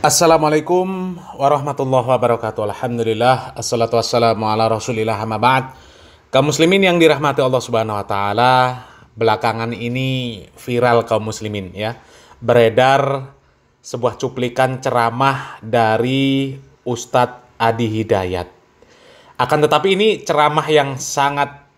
Assalamualaikum warahmatullahi wabarakatuh. Alhamdulillah assalatu wassalamu ala Rasulillah amma ba'd. Kaum muslimin yang dirahmati Allah Subhanahu wa taala, belakangan ini viral kaum muslimin ya. Beredar sebuah cuplikan ceramah dari Ustadz Adi Hidayat. Akan tetapi ini ceramah yang sangat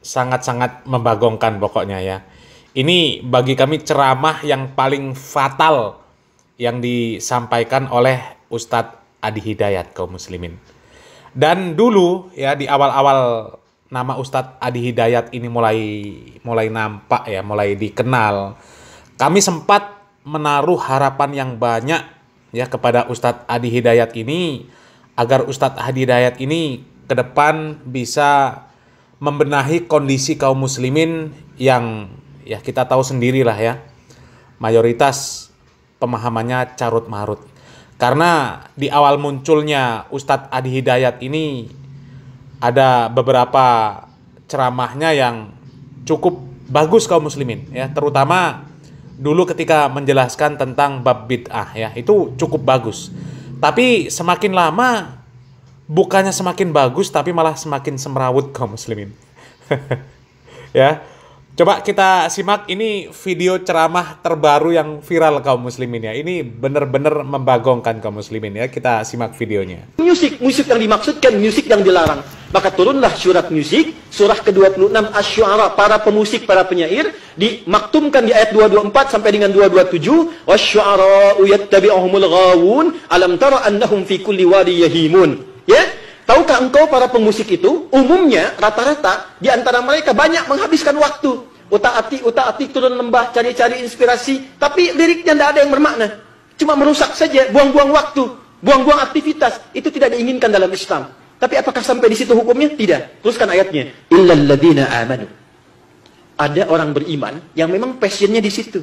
sangat sangat membagongkan pokoknya ya. Ini bagi kami ceramah yang paling fatal yang disampaikan oleh Ustadz Adi Hidayat kaum muslimin. Dan dulu ya di awal-awal nama Ustadz Adi Hidayat ini mulai mulai nampak ya, mulai dikenal. Kami sempat menaruh harapan yang banyak ya kepada Ustadz Adi Hidayat ini agar Ustadz Adi Hidayat ini ke depan bisa membenahi kondisi kaum muslimin yang ya kita tahu sendirilah ya mayoritas pemahamannya carut marut. Karena di awal munculnya Ustadz Adi Hidayat ini ada beberapa ceramahnya yang cukup bagus kaum muslimin ya, terutama dulu ketika menjelaskan tentang bab bid'ah ya, itu cukup bagus. Tapi semakin lama bukannya semakin bagus tapi malah semakin semrawut kaum muslimin. ya, Coba kita simak ini video ceramah terbaru yang viral kaum muslimin ya. Ini benar-benar membagongkan kaum muslimin ya. Kita simak videonya. Musik, musik yang dimaksudkan, musik yang dilarang. Maka turunlah surat musik, surah ke-26 Asy-Syu'ara, para pemusik, para penyair dimaktumkan di ayat 224 sampai dengan 227, wasy-syu'ara yattabi'uhumul ghawun, alam tara annahum fi kulli wadi yahimun. Ya? Tahukah engkau para pemusik itu umumnya rata-rata di antara mereka banyak menghabiskan waktu utak atik utak atik turun lembah cari-cari inspirasi tapi liriknya tidak ada yang bermakna cuma merusak saja buang-buang waktu buang-buang aktivitas itu tidak diinginkan dalam Islam tapi apakah sampai di situ hukumnya tidak teruskan ayatnya illalladzina amanu ada orang beriman yang memang passionnya di situ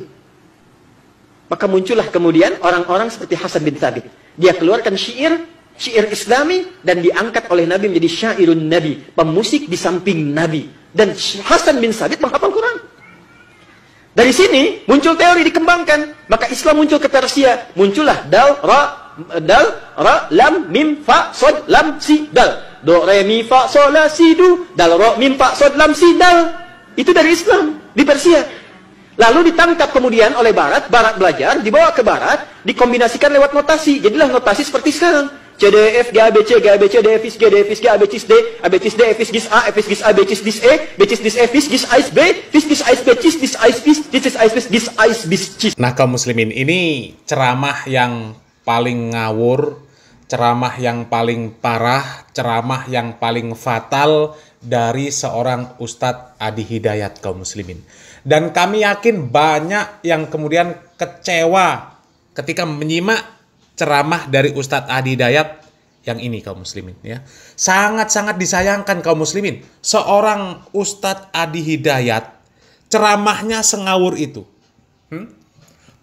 maka muncullah kemudian orang-orang seperti Hasan bin Thabit dia keluarkan syair syair islami dan diangkat oleh Nabi menjadi syairun Nabi pemusik di samping Nabi dan Hasan bin Thabit menghafal dari sini muncul teori dikembangkan, maka Islam muncul ke Persia, muncullah dal ra dal ra lam mim fa sod lam si dal. Do re mi fa sol la si du dal ra mim fa sod lam si dal. Itu dari Islam di Persia. Lalu ditangkap kemudian oleh Barat, Barat belajar, dibawa ke Barat, dikombinasikan lewat notasi. Jadilah notasi seperti sekarang. C, D, E, F, G, A, B, C, G, A, B, C, D, E, F, G, D, E, F, G, A, B, C, D, A, B, C, D, E, F, G, A, F, G, A, B, C, D, E, B, C, D, E, F, G, A, B, F, G, A, B, C, D, E, F, G, A, B, C, D, E, F, G. Nah, kaum muslimin, ini ceramah yang paling ngawur, ceramah yang paling parah, ceramah yang paling fatal dari seorang Ustadz Adi Hidayat kaum muslimin. Dan kami yakin banyak yang kemudian kecewa ketika menyimak ceramah dari Ustadz Adi Dayat yang ini kaum muslimin ya. Sangat-sangat disayangkan kaum muslimin. Seorang Ustadz Adi Hidayat ceramahnya sengawur itu. Hmm?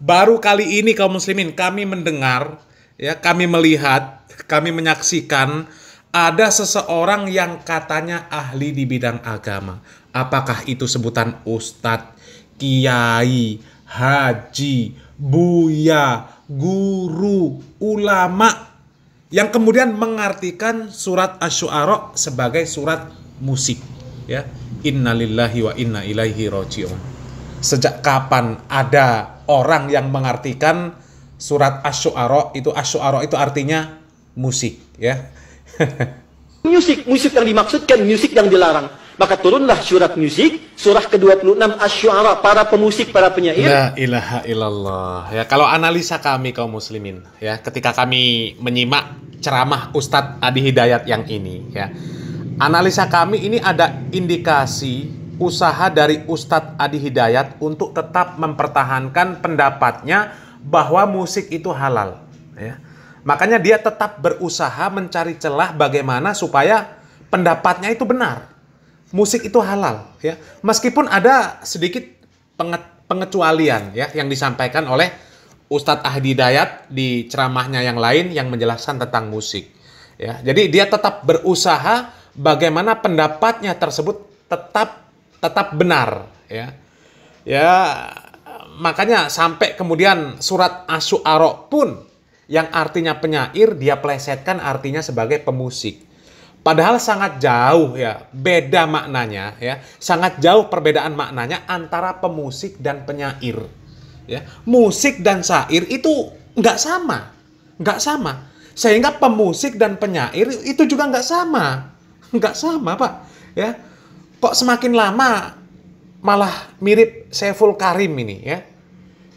Baru kali ini kaum muslimin kami mendengar ya, kami melihat, kami menyaksikan ada seseorang yang katanya ahli di bidang agama. Apakah itu sebutan ustadz, kiai, haji, buya, guru, ulama yang kemudian mengartikan surat Asy-Syu'ara sebagai surat musik, ya. Innalillahi wa inna ilaihi rajiun. Sejak kapan ada orang yang mengartikan surat Asy-Syu'ara itu Asy-Syu'ara itu artinya musik, ya. musik, musik yang dimaksudkan musik yang dilarang. Maka turunlah surat musik, surah ke-26 Asy-Syu'ara, para pemusik, para penyair. La ilaha illallah. Ya, kalau analisa kami kaum muslimin, ya, ketika kami menyimak ceramah Ustadz Adi Hidayat yang ini, ya. Analisa kami ini ada indikasi usaha dari Ustadz Adi Hidayat untuk tetap mempertahankan pendapatnya bahwa musik itu halal, ya. Makanya dia tetap berusaha mencari celah bagaimana supaya pendapatnya itu benar musik itu halal ya. Meskipun ada sedikit penge pengecualian ya yang disampaikan oleh Ustadz Ahdi Dayat di ceramahnya yang lain yang menjelaskan tentang musik ya. Jadi dia tetap berusaha bagaimana pendapatnya tersebut tetap tetap benar ya. Ya makanya sampai kemudian surat arok pun yang artinya penyair dia plesetkan artinya sebagai pemusik Padahal sangat jauh ya, beda maknanya ya, sangat jauh perbedaan maknanya antara pemusik dan penyair. Ya, musik dan syair itu nggak sama, nggak sama. Sehingga pemusik dan penyair itu juga nggak sama, nggak sama pak. Ya, kok semakin lama malah mirip Saiful Karim ini ya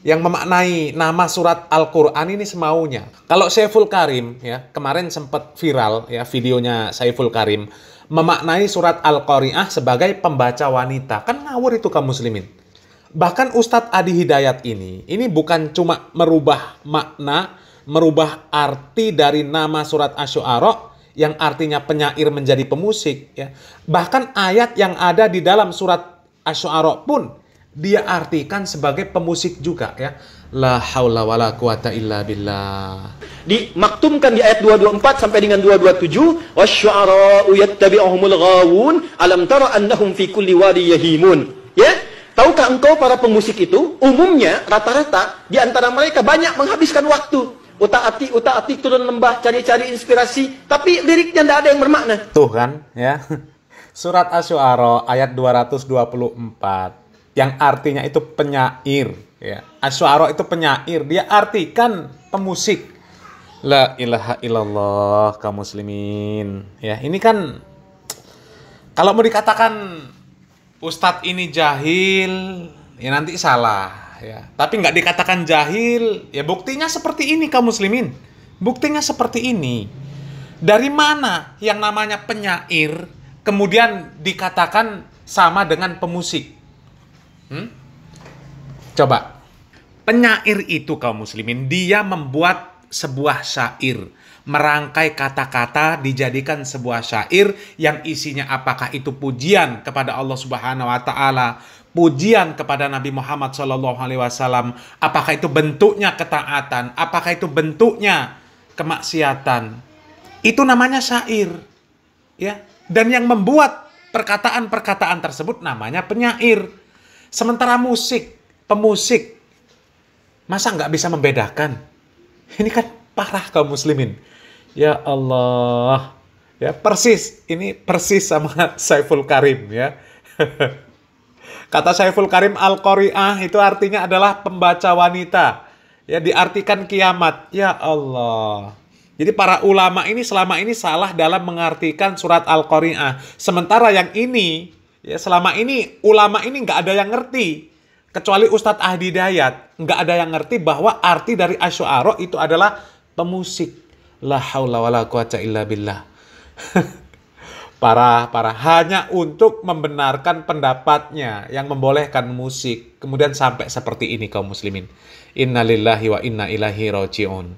yang memaknai nama surat Al-Qur'an ini semaunya. Kalau Saiful Karim ya, kemarin sempat viral ya videonya Saiful Karim memaknai surat Al-Qari'ah sebagai pembaca wanita. Kan ngawur itu kaum muslimin. Bahkan Ustadz Adi Hidayat ini, ini bukan cuma merubah makna, merubah arti dari nama surat Asy'ara yang artinya penyair menjadi pemusik ya. Bahkan ayat yang ada di dalam surat Asy'ara pun dia artikan sebagai pemusik juga ya. La haula wala quwata illa billah. Dimaktumkan di ayat 224 sampai dengan 227, wasyu'ara yattabi'uhumul ghawun alam tara annahum fi kulli wadi yahimun. Ya? Tahukah engkau para pemusik itu umumnya rata-rata di antara mereka banyak menghabiskan waktu utak-atik utak-atik turun lembah cari-cari inspirasi tapi liriknya tidak ada yang bermakna. Tuh kan ya. Surat Asy-Syu'ara ayat 224 yang artinya itu penyair ya aswaro itu penyair dia artikan pemusik la ilaha illallah kaum muslimin ya ini kan kalau mau dikatakan ustadz ini jahil ya nanti salah ya tapi nggak dikatakan jahil ya buktinya seperti ini kaum muslimin buktinya seperti ini dari mana yang namanya penyair kemudian dikatakan sama dengan pemusik Hmm? Coba. Penyair itu kaum muslimin, dia membuat sebuah syair. Merangkai kata-kata dijadikan sebuah syair yang isinya apakah itu pujian kepada Allah Subhanahu wa taala, pujian kepada Nabi Muhammad Shallallahu Alaihi Wasallam. Apakah itu bentuknya ketaatan? Apakah itu bentuknya kemaksiatan? Itu namanya syair, ya. Dan yang membuat perkataan-perkataan tersebut namanya penyair. Sementara musik, pemusik, masa nggak bisa membedakan? Ini kan parah kaum muslimin. Ya Allah. Ya persis, ini persis sama Saiful Karim ya. Kata Saiful Karim Al-Qari'ah itu artinya adalah pembaca wanita. Ya diartikan kiamat. Ya Allah. Jadi para ulama ini selama ini salah dalam mengartikan surat Al-Qari'ah. Sementara yang ini Ya, selama ini ulama ini nggak ada yang ngerti kecuali Ustadz Ahdi Dayat nggak ada yang ngerti bahwa arti dari asyuaro itu adalah pemusik la haula wala quwata illa billah parah parah hanya untuk membenarkan pendapatnya yang membolehkan musik kemudian sampai seperti ini kaum muslimin innalillahi wa inna ilahi rojiun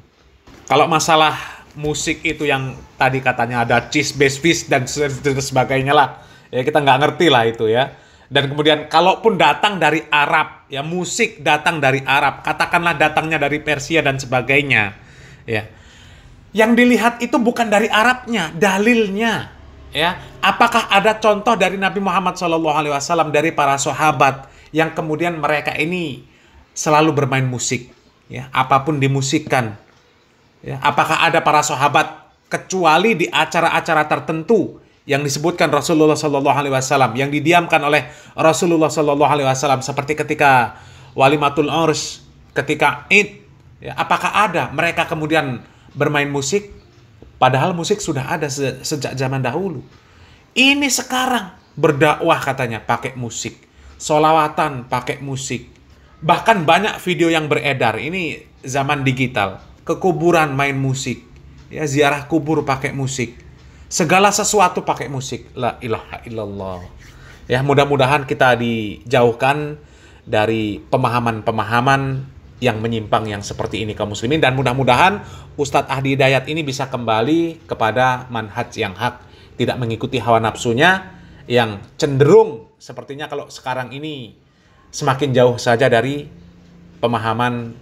kalau masalah musik itu yang tadi katanya ada cheese base fish dan sebagainya lah ya kita nggak ngerti lah itu ya dan kemudian kalaupun datang dari Arab ya musik datang dari Arab katakanlah datangnya dari Persia dan sebagainya ya yang dilihat itu bukan dari Arabnya dalilnya ya apakah ada contoh dari Nabi Muhammad SAW dari para sahabat yang kemudian mereka ini selalu bermain musik ya apapun dimusikkan ya apakah ada para sahabat kecuali di acara-acara tertentu yang disebutkan Rasulullah Shallallahu Alaihi Wasallam yang didiamkan oleh Rasulullah Shallallahu Alaihi Wasallam seperti ketika walimatul Ors ketika id ya, apakah ada mereka kemudian bermain musik padahal musik sudah ada se sejak zaman dahulu ini sekarang berdakwah katanya pakai musik solawatan pakai musik bahkan banyak video yang beredar ini zaman digital kekuburan main musik ya ziarah kubur pakai musik Segala sesuatu pakai musik. La ilaha illallah. Ya, mudah-mudahan kita dijauhkan dari pemahaman-pemahaman yang menyimpang yang seperti ini kaum muslimin dan mudah-mudahan Ustadz Ahdi Dayat ini bisa kembali kepada manhaj yang hak, tidak mengikuti hawa nafsunya yang cenderung sepertinya kalau sekarang ini semakin jauh saja dari pemahaman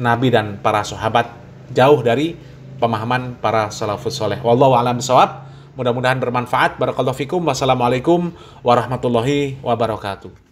Nabi dan para sahabat, jauh dari pemahaman para salafus soleh. Wallahu a'lam sawab. Mudah-mudahan bermanfaat. Barakallahu fikum. Wassalamualaikum warahmatullahi wabarakatuh.